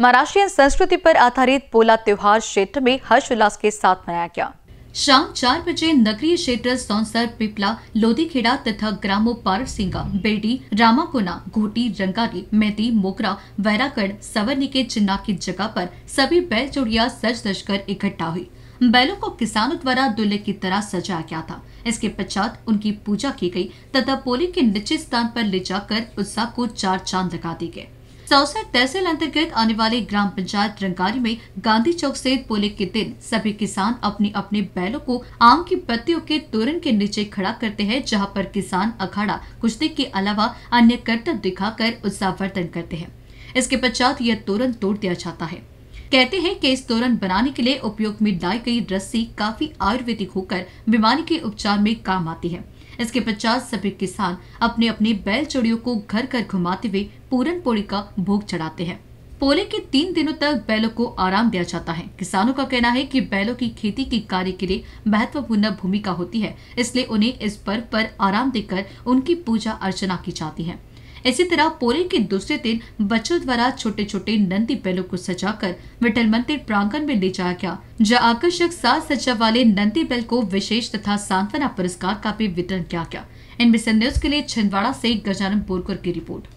महाराष्ट्रीय संस्कृति पर आधारित पोला त्योहार क्षेत्र में हर्षोल्लास के साथ मनाया गया शाम चार बजे नगरीय क्षेत्र सौंसर पिपला लोधीखेड़ा तथा ग्रामो पार सिंगा बेडी रामाकोना घोटी रंगारी मेहती मोगरा वैरागढ़ सवरनी के चिन्ना की जगह पर सभी बैल जोड़िया सज धज कर इकट्ठा हुई बैलों को किसानों द्वारा दुल्हे की तरह सजाया गया था इसके पश्चात उनकी पूजा की गई तथा पोली के निचे स्थान पर ले जाकर उत्साह को चार चांद लगा दिए गए चौसठ तहसील अंतर्गत आने वाले ग्राम पंचायत रंगारी में गांधी चौक से पोले के दिन सभी किसान अपने अपने बैलों को आम की पत्तियों के तोरण के नीचे खड़ा करते हैं जहां पर किसान अखाड़ा कुश्ती के अलावा अन्य करतब दिखाकर उत्साहवर्धन करते हैं इसके पश्चात यह तोरण तोड़ दिया जाता है कहते हैं कि इस तोरण बनाने के लिए उपयोग में लाई गई रस्सी काफी आयुर्वेदिक होकर बीमारी के उपचार में काम आती है इसके पश्चात सभी किसान अपने अपने बैल चोड़ियों को घर घर घुमाते हुए पूरन पोड़ी का भोग चढ़ाते हैं पोले के तीन दिनों तक बैलों को आराम दिया जाता है किसानों का कहना है कि बैलों की खेती के कार्य के लिए महत्वपूर्ण भूमिका होती है इसलिए उन्हें इस पर्व पर आराम देकर उनकी पूजा अर्चना की जाती है इसी तरह पोरे के दूसरे दिन बच्चों द्वारा छोटे छोटे नंदी बैलों को सजाकर विठल मंदिर प्रांगण में ले जाया गया जहाँ आकर्षक सात सज्जा वाले नंदी बैल को विशेष तथा सांत्वना पुरस्कार का भी वितरण किया गया इनमें न्यूज के लिए छिंदवाड़ा ऐसी गजानंद बोरकर की रिपोर्ट